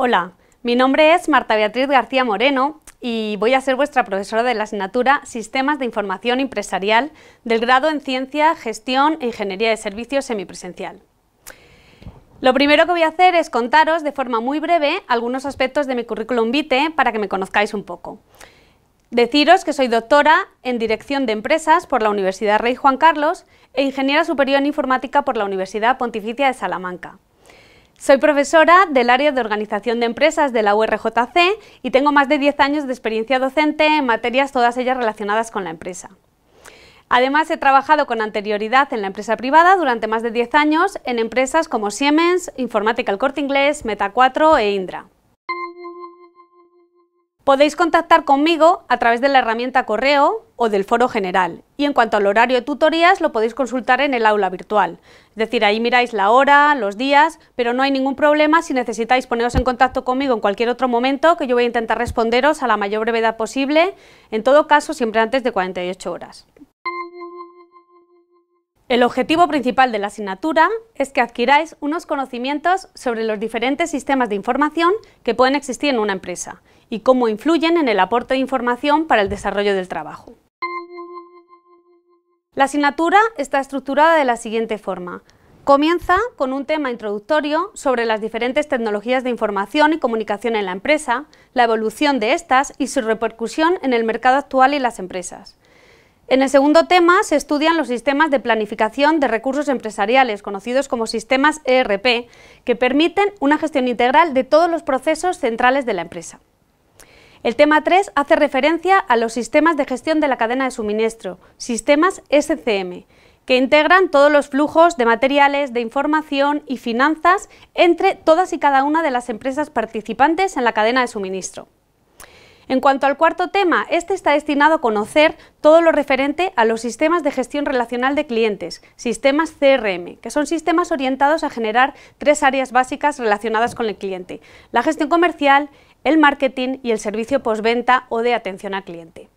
Hola, mi nombre es Marta Beatriz García Moreno y voy a ser vuestra profesora de la asignatura Sistemas de Información Empresarial del grado en Ciencia, Gestión e Ingeniería de Servicios Semipresencial. Lo primero que voy a hacer es contaros de forma muy breve algunos aspectos de mi currículum vitae para que me conozcáis un poco. Deciros que soy doctora en Dirección de Empresas por la Universidad Rey Juan Carlos e ingeniera superior en Informática por la Universidad Pontificia de Salamanca. Soy profesora del área de organización de empresas de la URJC y tengo más de 10 años de experiencia docente en materias todas ellas relacionadas con la empresa. Además, he trabajado con anterioridad en la empresa privada durante más de 10 años en empresas como Siemens, Informática El Corte Inglés, Meta4 e Indra. Podéis contactar conmigo a través de la herramienta correo o del foro general. Y en cuanto al horario de tutorías, lo podéis consultar en el aula virtual. Es decir, ahí miráis la hora, los días, pero no hay ningún problema si necesitáis poneros en contacto conmigo en cualquier otro momento, que yo voy a intentar responderos a la mayor brevedad posible, en todo caso siempre antes de 48 horas. El objetivo principal de la asignatura es que adquiráis unos conocimientos sobre los diferentes sistemas de información que pueden existir en una empresa y cómo influyen en el aporte de información para el desarrollo del trabajo. La asignatura está estructurada de la siguiente forma. Comienza con un tema introductorio sobre las diferentes tecnologías de información y comunicación en la empresa, la evolución de estas y su repercusión en el mercado actual y las empresas. En el segundo tema se estudian los sistemas de planificación de recursos empresariales, conocidos como sistemas ERP, que permiten una gestión integral de todos los procesos centrales de la empresa. El tema 3 hace referencia a los sistemas de gestión de la cadena de suministro, sistemas SCM, que integran todos los flujos de materiales, de información y finanzas entre todas y cada una de las empresas participantes en la cadena de suministro. En cuanto al cuarto tema, este está destinado a conocer todo lo referente a los sistemas de gestión relacional de clientes, sistemas CRM, que son sistemas orientados a generar tres áreas básicas relacionadas con el cliente, la gestión comercial, el marketing y el servicio postventa o de atención al cliente.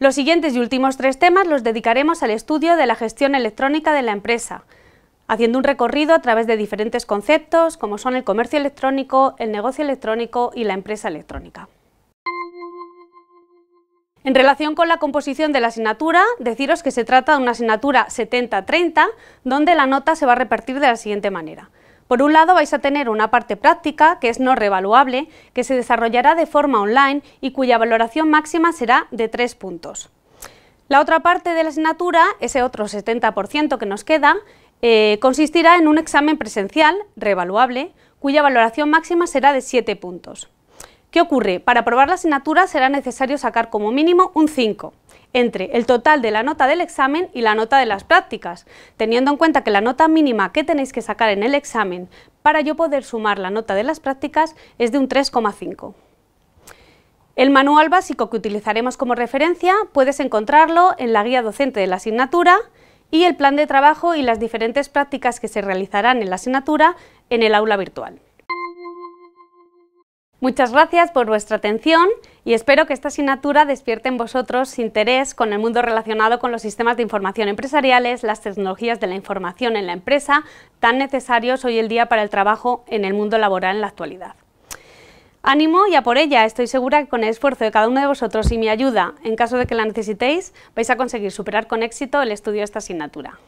Los siguientes y últimos tres temas los dedicaremos al estudio de la gestión electrónica de la empresa, haciendo un recorrido a través de diferentes conceptos como son el comercio electrónico, el negocio electrónico y la empresa electrónica. En relación con la composición de la asignatura, deciros que se trata de una asignatura 70-30, donde la nota se va a repartir de la siguiente manera. Por un lado vais a tener una parte práctica, que es no revaluable, que se desarrollará de forma online y cuya valoración máxima será de 3 puntos. La otra parte de la asignatura, ese otro 70% que nos queda, eh, consistirá en un examen presencial, revaluable, cuya valoración máxima será de 7 puntos. ¿Qué ocurre? Para aprobar la asignatura será necesario sacar como mínimo un 5 entre el total de la nota del examen y la nota de las prácticas, teniendo en cuenta que la nota mínima que tenéis que sacar en el examen para yo poder sumar la nota de las prácticas es de un 3,5. El manual básico que utilizaremos como referencia puedes encontrarlo en la guía docente de la asignatura y el plan de trabajo y las diferentes prácticas que se realizarán en la asignatura en el aula virtual. Muchas gracias por vuestra atención y espero que esta asignatura despierte en vosotros interés con el mundo relacionado con los sistemas de información empresariales, las tecnologías de la información en la empresa, tan necesarios hoy el día para el trabajo en el mundo laboral en la actualidad. Ánimo y a por ella, estoy segura que con el esfuerzo de cada uno de vosotros y mi ayuda, en caso de que la necesitéis, vais a conseguir superar con éxito el estudio de esta asignatura.